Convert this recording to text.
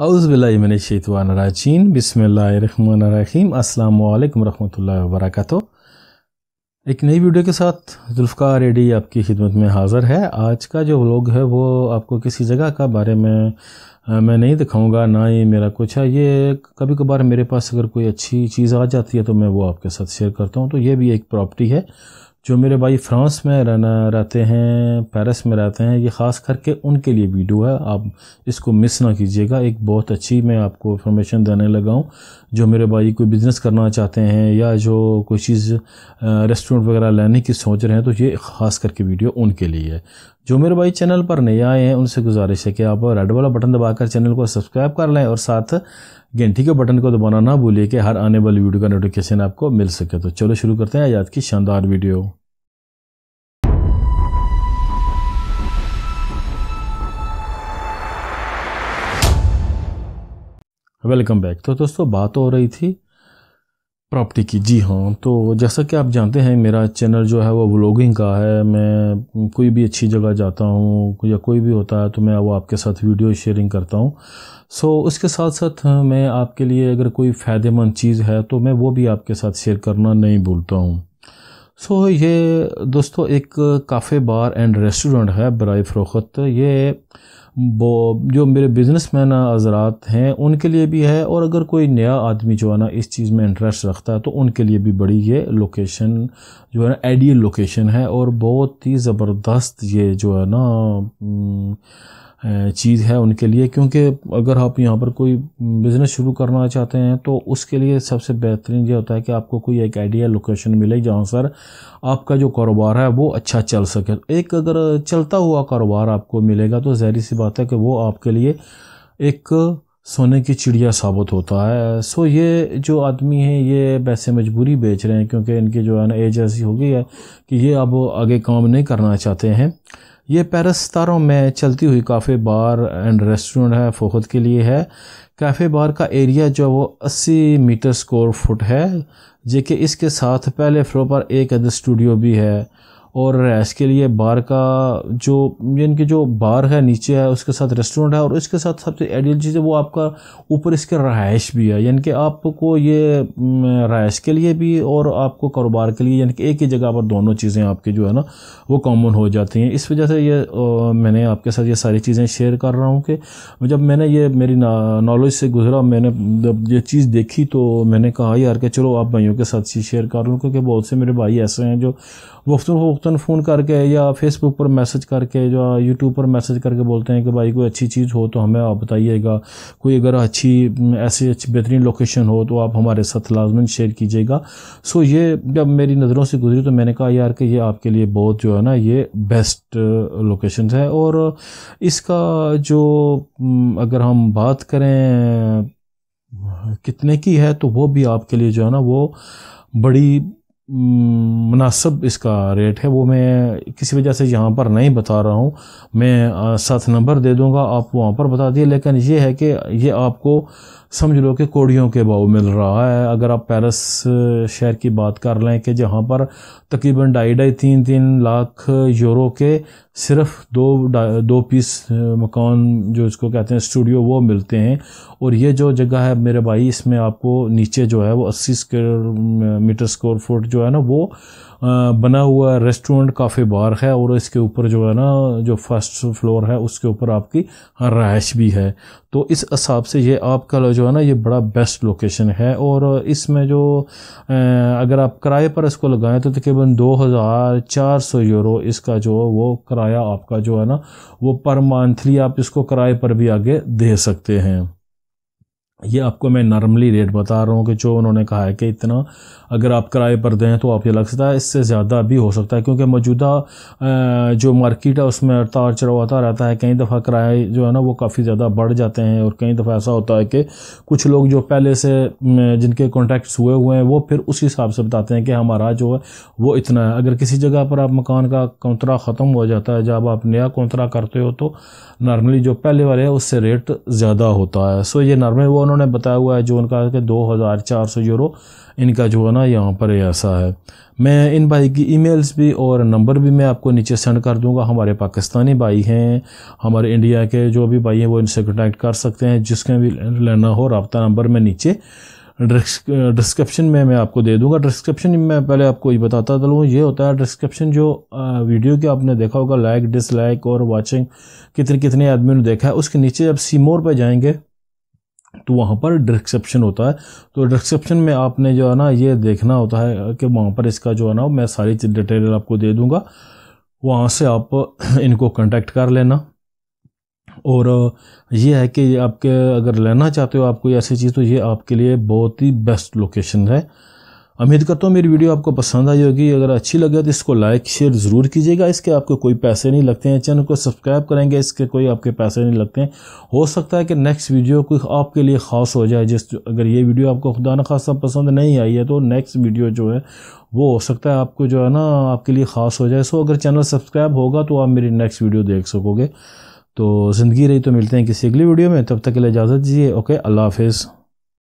अउज़बिल्लाशतवानराजीन बिसमीम अल्लाम वरहमल वर्क एक नई वीडियो के साथ जुल्फ़ार रेडी आपकी खिदमत में हाज़िर है आज का जो व्लॉग है वो आपको किसी जगह का बारे में मैं नहीं दिखाऊंगा ना ये मेरा कुछ है ये कभी कभार मेरे पास अगर कोई अच्छी चीज़ आ जाती है तो मैं वो आपके साथ शेयर करता हूँ तो ये भी एक प्रॉपर्टी है जो मेरे भाई फ्रांस में रहना रहते हैं पेरिस में रहते हैं ये ख़ास करके उनके लिए वीडियो है आप इसको मिस ना कीजिएगा एक बहुत अच्छी मैं आपको इन्फॉर्मेशन देने लगा हूँ जो मेरे भाई कोई बिज़नेस करना चाहते हैं या जो कोई चीज़ रेस्टोरेंट वगैरह लेने की सोच रहे हैं तो ये ख़ास करके वीडियो उनके लिए है जो मेरे भाई चैनल पर नए आए हैं उनसे गुजारिश है कि आप रेड वाला बटन दबा आकर चैनल को सब्सक्राइब कर लें और साथ घंटी के बटन को दबाना ना भूलिए कि हर आने वाली वीडियो का नोटिफिकेशन आपको मिल सके तो चलो शुरू करते हैं आजाद की शानदार वीडियो वेलकम बैक तो दोस्तों बात हो रही थी प्रॉपर्टी की जी हाँ तो जैसा कि आप जानते हैं मेरा चैनल जो है वो व्लॉगिंग का है मैं कोई भी अच्छी जगह जाता हूँ या कोई भी होता है तो मैं वो आपके साथ वीडियो शेयरिंग करता हूँ सो so, उसके साथ साथ हाँ, मैं आपके लिए अगर कोई फ़ायदेमंद चीज़ है तो मैं वो भी आपके साथ शेयर करना नहीं भूलता हूँ सो so, ये दोस्तों एक काफ़े बार एंड रेस्टोरेंट है बरए फरोख्त ये वो जो मेरे बिज़नेस मैन हजरात हैं उनके लिए भी है और अगर कोई नया आदमी जो है ना इस चीज़ में इंटरेस्ट रखता है तो उनके लिए भी बड़ी ये लोकेशन जो है ना आइडियल लोकेशन है और बहुत ही ज़बरदस्त ये जो है ना चीज़ है उनके लिए क्योंकि अगर आप यहाँ पर कोई बिज़नेस शुरू करना चाहते हैं तो उसके लिए सबसे बेहतरीन ये होता है कि आपको कोई एक आइडिया लोकेशन मिले जहाँ सर आपका जो कारोबार है वो अच्छा चल सके एक अगर चलता हुआ कारोबार आपको मिलेगा तो जहरी सी बात है कि वो आपके लिए एक सोने की चिड़िया साबित होता है सो ये जो आदमी है ये वैसे मजबूरी बेच रहे हैं क्योंकि इनकी जो है ना एज ऐसी हो गई है कि ये अब आगे काम नहीं करना चाहते हैं ये पैरस्तारों में चलती हुई काफ़े बार एंड रेस्टोरेंट है फ़ोहत के लिए है कैफ़े बार का एरिया जो वो 80 मीटर स्क्वायर फुट है जो इसके साथ पहले फ्लोर पर एक अदर स्टूडियो भी है और इसके लिए बार का जो इनके जो बार है नीचे है उसके साथ रेस्टोरेंट है और इसके साथ सबसे आइडियल चीज़ है वो आपका ऊपर इसके रहायश भी है यानी कि आपको ये रहायश के लिए भी और आपको कारोबार के लिए यानी कि एक ही जगह पर दोनों चीज़ें आपकी जो है ना वो कॉमन हो जाती हैं इस वजह से ये मैंने आपके साथ ये सारी चीज़ें शेयर कर रहा हूँ कि जब मैंने ये मेरी नॉलेज से गुजरा मैंने जब ये चीज़ देखी तो मैंने कहा यार कि चलो आप भाइयों के साथ चीज़ शेयर कर रहा हूँ क्योंकि बहुत से मेरे भाई ऐसे हैं जो वक्त वक्त वक्ता फ़ोन करके या फेसबुक पर मैसेज करके या यूट्यूब पर मैसेज करके बोलते हैं कि भाई कोई अच्छी चीज़ हो तो हमें आप बताइएगा कोई अगर अच्छी ऐसी अच्छी बेहतरीन लोकेशन हो तो आप हमारे साथ लाजमन शेयर कीजिएगा सो ये जब मेरी नज़रों से गुजरी तो मैंने कहा यार कि ये आपके लिए बहुत जो है ना ये बेस्ट लोकेशन है और इसका जो अगर हम बात करें कितने की है तो वो भी आपके लिए जो है ना वो बड़ी मुनासब इसका रेट है वो मैं किसी वजह से यहाँ पर नहीं बता रहा हूँ मैं साथ नंबर दे दूँगा आप वहाँ पर बता दिए लेकिन ये है कि ये आपको समझ लो कि कोड़ियों के भाव मिल रहा है अगर आप पेरिस शहर की बात कर लें कि जहाँ पर तकरीबन ढाई ढाई तीन तीन लाख यूरो के सिर्फ दो दो पीस मकान जो इसको कहते हैं स्टूडियो वो मिलते हैं और ये जो जगह है मेरे भाई इसमें आपको नीचे जो है वो अस्सी स्क्वेयर मीटर स्क्वायर फुट जो है ना वो बना हुआ रेस्टोरेंट काफ़ी बार है और इसके ऊपर जो है ना जो फर्स्ट फ्लोर है उसके ऊपर आपकी रहाइश भी है तो इस हिसाब से ये आपका जो है ना ये बड़ा बेस्ट लोकेशन है और इसमें जो अगर आप किराए पर इसको लगाएं तो तकरीबन दो हज़ार चार सौ यूरो इसका जो वो किराया आपका जो है ना वो पर मंथली आप इसको किराए पर भी आगे दे सकते हैं ये आपको मैं नॉर्मली रेट बता रहा हूँ कि जो उन्होंने कहा है कि इतना अगर आप किराए पर दें तो आप ये लग सकता है इससे ज़्यादा भी हो सकता है क्योंकि मौजूदा जो मार्केट है उसमें उतार चढ़ाव आता रहता है कई दफ़ा किराए जो है ना वो काफ़ी ज़्यादा बढ़ जाते हैं और कई दफ़ा ऐसा होता है कि कुछ लोग जो पहले से जिनके कॉन्टैक्ट्स हुए हुए हैं वो फिर उस हिसाब से बताते हैं कि हमारा जो है वो इतना है अगर किसी जगह पर आप मकान का कौतरा ख़त्म हो जाता है जब आप नया कौतरा करते हो तो नॉर्मली जो पहले वाले हैं उससे रेट ज़्यादा होता है सो ये नॉर्मल वो उन्होंने बताया हुआ है जो उनका कि दो हज़ार चार सौ यूरो इनका जो है ना यहाँ पर ऐसा है मैं इन भाई की ईमेल्स भी और नंबर भी मैं आपको नीचे सेंड कर दूंगा हमारे पाकिस्तानी भाई हैं हमारे इंडिया के जो भी भाई हैं वो इनसे कॉन्टैक्ट कर सकते हैं जिसके भी लेना हो रबता नंबर मैं नीचे डिस्क्रिप्शन में मैं आपको दे दूंगा डिस्क्रिप्शन में पहले आपको ये बताता चलूँ ये होता है डिस्क्रिप्शन जो वीडियो के आपने देखा होगा लाइक डिसलाइक और वाचिंग कितने कितने आदमी ने देखा है उसके नीचे जब सीमोर पर जाएंगे तो वहाँ पर डिस्क्रिप्शन होता है तो डिस्क्रिप्शन में आपने जो है ना ये देखना होता है कि वहाँ पर इसका जो है ना मैं सारी डिटेल आपको दे दूँगा वहाँ से आप इनको कॉन्टैक्ट कर लेना और ये है कि आपके अगर लेना चाहते हो आप कोई ऐसी चीज़ तो ये आपके लिए बहुत ही बेस्ट लोकेशन है उम्मीद करता हूँ मेरी वीडियो आपको पसंद आई होगी अगर अच्छी लगे तो इसको लाइक शेयर ज़रूर कीजिएगा इसके आपको कोई पैसे नहीं लगते हैं चैनल को सब्सक्राइब करेंगे इसके कोई आपके पैसे नहीं लगते हैं हो सकता है कि नेक्स्ट वीडियो कोई आपके लिए ख़ास हो जाए जिस अगर ये वीडियो आपको खुदा न खासा पसंद नहीं आई है तो नेक्स्ट वीडियो जो है वो हो सकता है आपको जो है ना आपके लिए ख़ास हो जाए सो अगर चैनल सब्सक्राइब होगा तो आप मेरी नेक्स्ट वीडियो देख सकोगे तो ज़िंदगी रही तो मिलते हैं किसी अगली वीडियो में तब तक के लिए इजाज़त दीजिए ओके अल्लाह हाफिज़